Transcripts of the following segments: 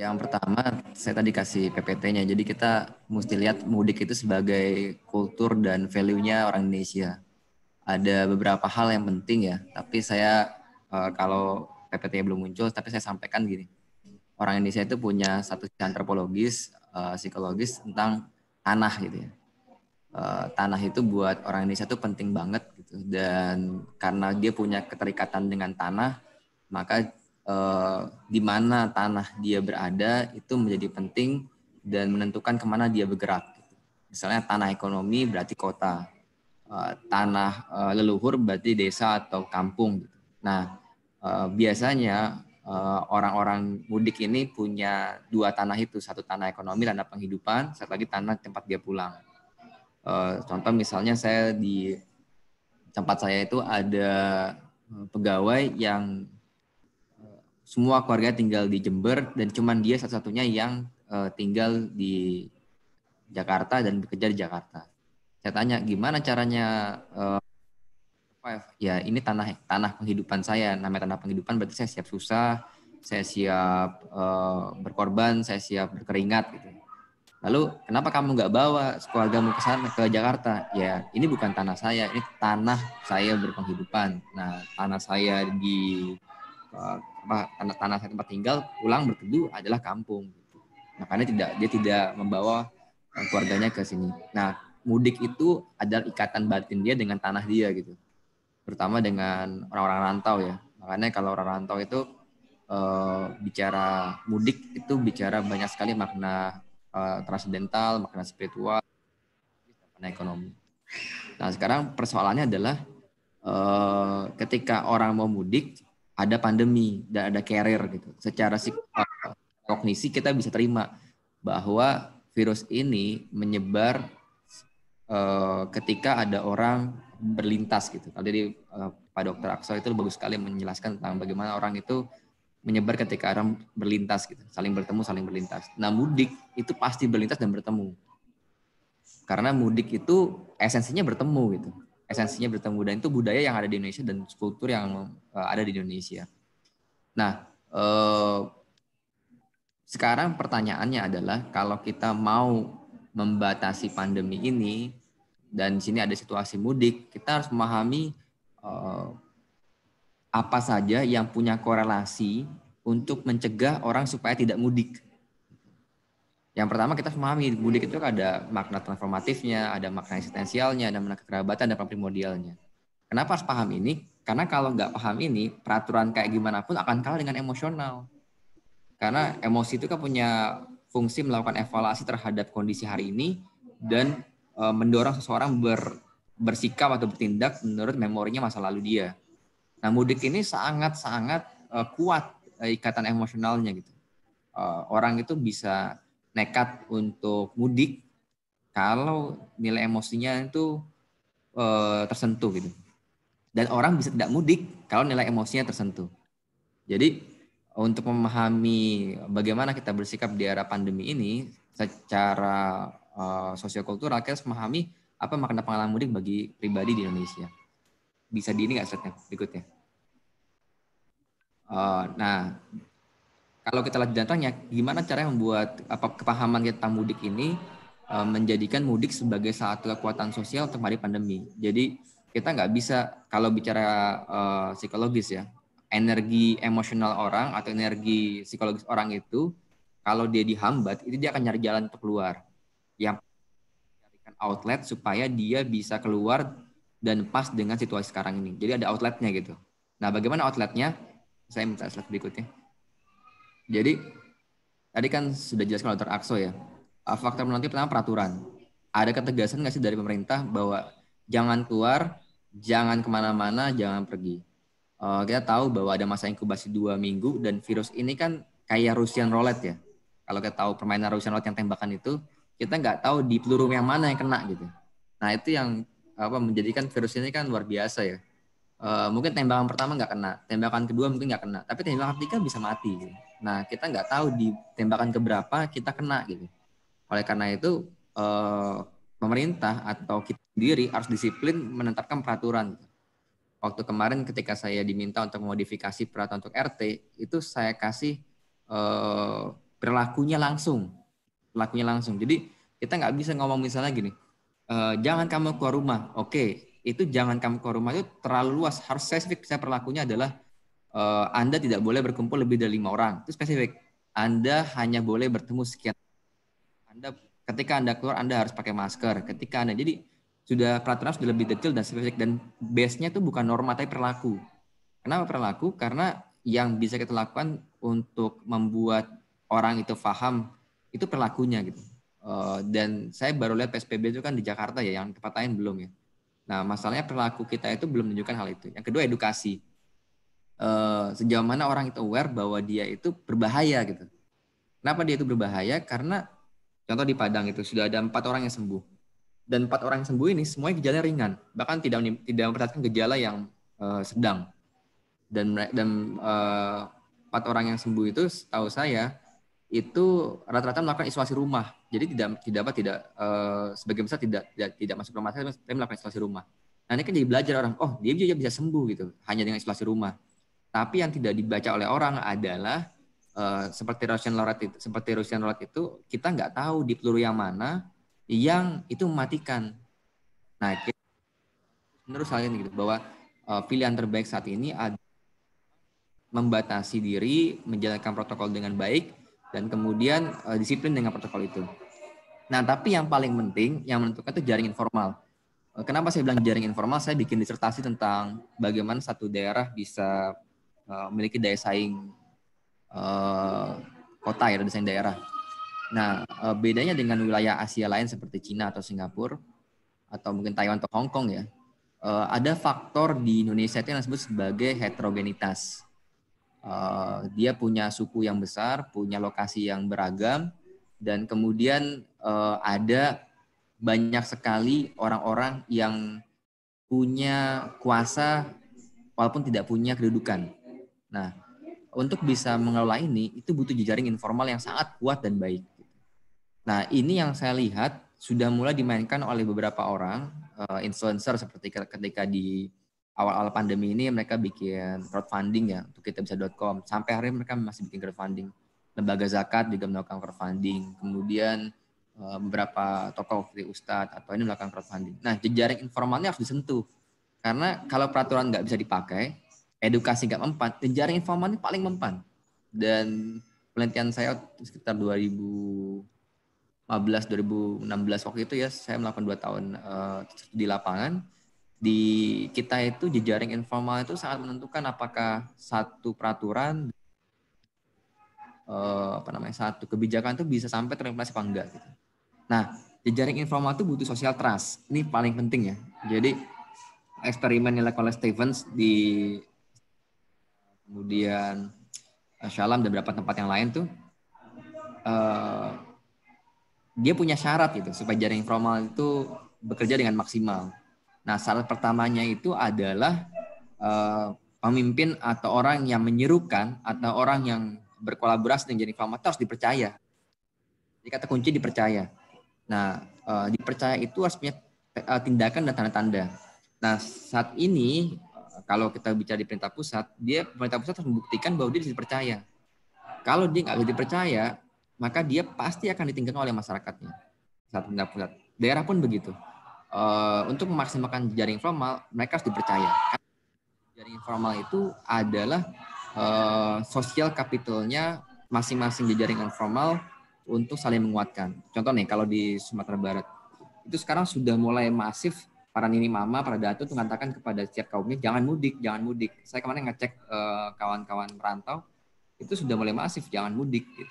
Yang pertama, saya tadi kasih PPT-nya. Jadi kita mesti lihat mudik itu sebagai kultur dan value-nya orang Indonesia. Ada beberapa hal yang penting ya, tapi saya eh, kalau PPT-nya belum muncul, tapi saya sampaikan gini. Orang Indonesia itu punya satu antropologis, eh, psikologis tentang tanah gitu ya. Eh, tanah itu buat orang Indonesia itu penting banget gitu dan karena dia punya keterikatan dengan tanah maka Eh, di mana tanah dia berada itu menjadi penting dan menentukan kemana dia bergerak. Misalnya tanah ekonomi berarti kota, eh, tanah eh, leluhur berarti desa atau kampung. Gitu. Nah biasanya orang-orang mudik ini punya dua tanah itu, satu tanah ekonomi, tanah penghidupan, satu lagi tanah tempat dia pulang. Contoh misalnya saya di tempat saya itu ada pegawai yang semua keluarga tinggal di Jember dan cuman dia satu-satunya yang uh, tinggal di Jakarta dan bekerja di Jakarta. Saya tanya gimana caranya uh, Ya ini tanah tanah penghidupan saya. Namanya tanah penghidupan berarti saya siap susah, saya siap uh, berkorban, saya siap berkeringat gitu. Lalu kenapa kamu nggak bawa keluargamu ke sana ke Jakarta? Ya ini bukan tanah saya, ini tanah saya berpenghidupan. Nah tanah saya di Eh, tanah tanah tempat tinggal pulang berteduh adalah kampung makanya gitu. nah, tidak dia tidak membawa eh, keluarganya ke sini nah mudik itu adalah ikatan batin dia dengan tanah dia gitu terutama dengan orang-orang rantau ya makanya kalau orang rantau itu e, bicara mudik itu bicara banyak sekali makna transidental, transcendental makna spiritual makna ekonomi nah sekarang persoalannya adalah e, ketika orang mau mudik ada pandemi dan ada carrier gitu. Secara hmm. kognisi kita bisa terima bahwa virus ini menyebar uh, ketika ada orang berlintas gitu. Jadi uh, Pak Dokter Akso itu bagus sekali menjelaskan tentang bagaimana orang itu menyebar ketika orang berlintas gitu, saling bertemu, saling berlintas. Nah, mudik itu pasti berlintas dan bertemu. Karena mudik itu esensinya bertemu gitu esensinya bertemu dan itu budaya yang ada di Indonesia dan kultur yang eh, ada di Indonesia. Nah, eh, sekarang pertanyaannya adalah kalau kita mau membatasi pandemi ini dan di sini ada situasi mudik, kita harus memahami eh, apa saja yang punya korelasi untuk mencegah orang supaya tidak mudik. Yang pertama kita memahami mudik itu ada makna transformatifnya, ada makna eksistensialnya, ada makna kekerabatan, ada primordialnya. Kenapa harus paham ini? Karena kalau nggak paham ini, peraturan kayak gimana pun akan kalah dengan emosional. Karena emosi itu kan punya fungsi melakukan evaluasi terhadap kondisi hari ini dan e, mendorong seseorang ber, bersikap atau bertindak menurut memorinya masa lalu dia. Nah mudik ini sangat-sangat e, kuat e, ikatan emosionalnya gitu. E, orang itu bisa nekat untuk mudik kalau nilai emosinya itu e, tersentuh gitu. Dan orang bisa tidak mudik kalau nilai emosinya tersentuh. Jadi untuk memahami bagaimana kita bersikap di era pandemi ini secara e, sosiokultural kita harus memahami apa makna pengalaman mudik bagi pribadi di Indonesia. Bisa di ini nggak slide ya, berikutnya? Eh, nah, kalau kita lihat datanya, gimana caranya membuat apa kepahaman kita mudik ini uh, menjadikan mudik sebagai satu kekuatan sosial untuk pandemi. Jadi kita nggak bisa kalau bicara uh, psikologis ya, energi emosional orang atau energi psikologis orang itu kalau dia dihambat itu dia akan nyari jalan untuk keluar. Yang carikan outlet supaya dia bisa keluar dan pas dengan situasi sekarang ini. Jadi ada outletnya gitu. Nah, bagaimana outletnya? Saya minta slide berikutnya. Jadi tadi kan sudah jelaskan dokter Akso ya. Eh, Faktor menanti pertama peraturan. Ada ketegasan nggak sih dari pemerintah bahwa jangan keluar, jangan kemana-mana, jangan pergi. Eh, kita tahu bahwa ada masa inkubasi dua minggu dan virus ini kan kayak Russian roulette ya. Kalau kita tahu permainan Russian roulette yang tembakan itu, kita nggak tahu di peluru yang mana yang kena gitu. Nah itu yang apa menjadikan virus ini kan luar biasa ya. Eh, mungkin tembakan pertama nggak kena, tembakan kedua mungkin nggak kena, tapi tembakan ketiga bisa mati. Gitu. Nah, kita nggak tahu di tembakan keberapa kita kena gitu. Oleh karena itu, eh, pemerintah atau kita sendiri harus disiplin menetapkan peraturan. Waktu kemarin ketika saya diminta untuk modifikasi peraturan untuk RT, itu saya kasih eh, perilakunya langsung. Perilakunya langsung. Jadi, kita nggak bisa ngomong misalnya gini, eh, jangan kamu keluar rumah. Oke, itu jangan kamu keluar rumah itu terlalu luas. Harus spesifik. Saya perlakunya adalah uh, Anda tidak boleh berkumpul lebih dari lima orang. Itu spesifik. Anda hanya boleh bertemu sekian. Anda ketika Anda keluar Anda harus pakai masker. Ketika Anda jadi sudah peraturan sudah lebih detail dan spesifik dan base-nya itu bukan norma tapi perilaku. Kenapa perilaku? Karena yang bisa kita lakukan untuk membuat orang itu paham itu perilakunya gitu. Eh, dan saya baru lihat PSBB itu kan di Jakarta ya, yang tempat lain belum ya. Nah, masalahnya perilaku kita itu belum menunjukkan hal itu. Yang kedua edukasi. Eh, sejauh mana orang itu aware bahwa dia itu berbahaya gitu. Kenapa dia itu berbahaya? Karena contoh di Padang itu sudah ada empat orang yang sembuh dan empat orang yang sembuh ini semuanya gejala ringan bahkan tidak tidak memperhatikan gejala yang uh, sedang dan dan uh, empat orang yang sembuh itu tahu saya itu rata-rata melakukan isolasi rumah jadi tidak tidak apa tidak uh, sebagian besar tidak tidak, ya, tidak masuk rumah sakit tapi melakukan isolasi rumah nah ini kan jadi belajar orang oh dia juga bisa sembuh gitu hanya dengan isolasi rumah tapi yang tidak dibaca oleh orang adalah uh, seperti Russian roulette itu, seperti Russian roulette itu kita nggak tahu di peluru yang mana yang itu mematikan. Nah, menurut saya gitu bahwa uh, pilihan terbaik saat ini adalah membatasi diri, menjalankan protokol dengan baik, dan kemudian uh, disiplin dengan protokol itu. Nah, tapi yang paling penting yang menentukan itu jaring informal. kenapa saya bilang jaring informal? Saya bikin disertasi tentang bagaimana satu daerah bisa Eh, memiliki daya saing uh, kota ya desain daerah. Nah uh, bedanya dengan wilayah Asia lain seperti Cina atau Singapura atau mungkin Taiwan atau Hong Kong ya uh, ada faktor di Indonesia itu yang disebut sebagai heterogenitas. Uh, dia punya suku yang besar, punya lokasi yang beragam, dan kemudian uh, ada banyak sekali orang-orang yang punya kuasa walaupun tidak punya kedudukan. Nah, untuk bisa mengelola ini itu butuh jejaring informal yang sangat kuat dan baik. Nah, ini yang saya lihat sudah mulai dimainkan oleh beberapa orang eh, influencer seperti ketika di awal-awal pandemi ini mereka bikin crowdfunding ya untuk kitabisa.com sampai hari mereka masih bikin crowdfunding lembaga zakat juga melakukan crowdfunding kemudian eh, beberapa tokoh seperti ustadz atau ini melakukan crowdfunding nah jejaring informalnya harus disentuh karena kalau peraturan nggak bisa dipakai edukasi gak mempan, jaring informal ini paling mempan. Dan penelitian saya sekitar 2015 2016 waktu itu ya saya melakukan dua tahun uh, di lapangan di kita itu jejaring informal itu sangat menentukan apakah satu peraturan eh, apa namanya satu kebijakan itu bisa sampai terimplementasi apa enggak gitu. Nah, jejaring informal itu butuh sosial trust. Ini paling penting ya. Jadi eksperimen yang dilakukan oleh Stevens di kemudian Shalom dan beberapa tempat yang lain tuh uh, dia punya syarat gitu supaya jaring informal itu bekerja dengan maksimal. Nah syarat pertamanya itu adalah uh, pemimpin atau orang yang menyerukan atau orang yang berkolaborasi dengan jaring informal harus dipercaya. Jadi kata kunci dipercaya. Nah uh, dipercaya itu harus punya tindakan dan tanda-tanda. Nah saat ini kalau kita bicara di pemerintah pusat, dia pemerintah pusat harus membuktikan bahwa dia bisa dipercaya. Kalau dia nggak bisa dipercaya, maka dia pasti akan ditinggalkan oleh masyarakatnya saat pemerintah pusat. Daerah pun begitu. Eh, untuk memaksimalkan jaring formal, mereka harus dipercaya. Jaring informal itu adalah eh, sosial kapitalnya masing-masing di jaring informal untuk saling menguatkan. Contoh nih, kalau di Sumatera Barat, itu sekarang sudah mulai masif para nini mama, para datu itu mengatakan kepada setiap kaumnya jangan mudik, jangan mudik. Saya kemarin ngecek eh, kawan-kawan uh, merantau itu sudah mulai masif jangan mudik. Gitu.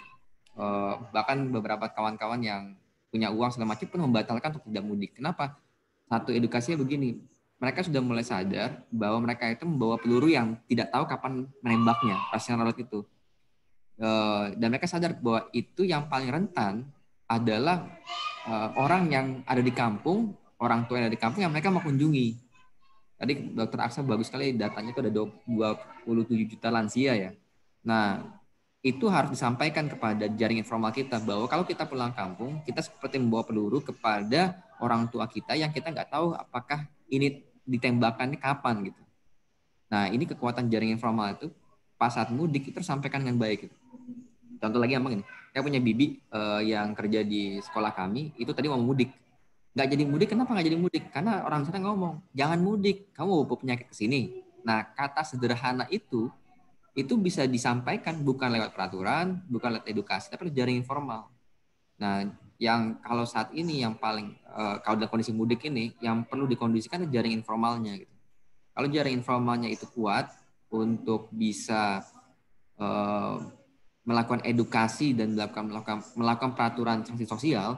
Uh, bahkan beberapa kawan-kawan yang punya uang selama macam pun membatalkan untuk tidak mudik. Kenapa? Satu edukasinya begini, mereka sudah mulai sadar bahwa mereka itu membawa peluru yang tidak tahu kapan menembaknya, rasional laut itu. Uh, dan mereka sadar bahwa itu yang paling rentan adalah uh, orang yang ada di kampung orang tua yang ada di kampung yang mereka mau kunjungi. Tadi dokter Aksa bagus sekali datanya itu ada 27 juta lansia ya. Nah, itu harus disampaikan kepada jaring informal kita bahwa kalau kita pulang kampung, kita seperti membawa peluru kepada orang tua kita yang kita nggak tahu apakah ini ditembakannya kapan gitu. Nah, ini kekuatan jaring informal itu pas saat mudik itu sampaikan dengan baik gitu. Contoh lagi yang ini. Saya punya bibi uh, yang kerja di sekolah kami, itu tadi mau mudik nggak jadi mudik kenapa nggak jadi mudik karena orang sana ngomong jangan mudik kamu bawa penyakit ke sini nah kata sederhana itu itu bisa disampaikan bukan lewat peraturan bukan lewat edukasi tapi lewat jaring informal nah yang kalau saat ini yang paling uh, kalau dalam kondisi mudik ini yang perlu dikondisikan adalah jaring informalnya gitu kalau jaring informalnya itu kuat untuk bisa uh, melakukan edukasi dan melakukan melakukan, melakukan peraturan sanksi sosial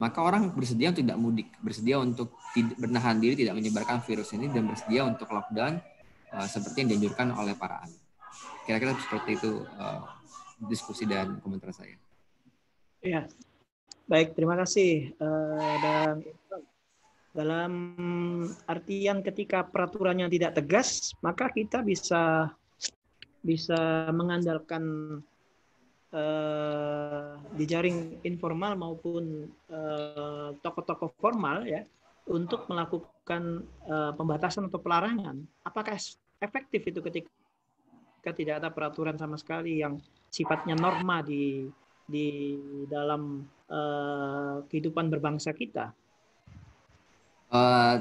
maka orang bersedia untuk tidak mudik, bersedia untuk tidak, bernahan diri tidak menyebarkan virus ini dan bersedia untuk lockdown uh, seperti yang dianjurkan oleh para ahli. Kira-kira seperti itu uh, diskusi dan komentar saya. Ya, baik terima kasih. Uh, dan dalam artian ketika peraturannya tidak tegas, maka kita bisa bisa mengandalkan uh, eh, di jaring informal maupun eh, toko-toko uh, formal ya untuk melakukan uh, pembatasan atau pelarangan. Apakah efektif itu ketika, tidak ada peraturan sama sekali yang sifatnya norma di di dalam uh, kehidupan berbangsa kita? Uh,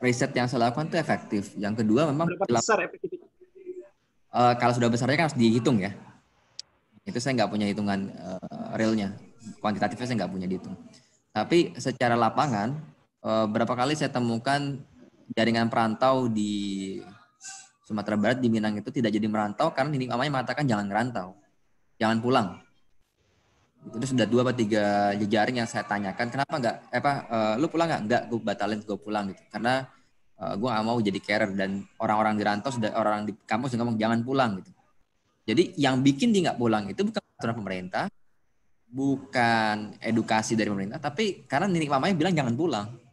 riset yang saya lakukan itu efektif. Yang kedua memang Berapa besar efektif Uh, kalau sudah besarnya kan harus dihitung ya. Itu saya nggak punya hitungan uh, realnya, kuantitatifnya saya nggak punya dihitung. Tapi secara lapangan, uh, berapa kali saya temukan jaringan perantau di Sumatera Barat di Minang itu tidak jadi merantau karena ini namanya mengatakan jangan merantau, jangan pulang. Itu sudah dua atau tiga jejaring yang saya tanyakan, kenapa nggak, eh, apa, uh, lu pulang nggak? Nggak, gue batalin, gue pulang gitu. Karena uh, gue nggak mau jadi carer dan orang-orang di rantau sudah orang, orang di kampus ngomong jangan pulang gitu jadi yang bikin dia nggak pulang itu bukan aturan pemerintah, bukan edukasi dari pemerintah, tapi karena nenek mamanya bilang jangan pulang.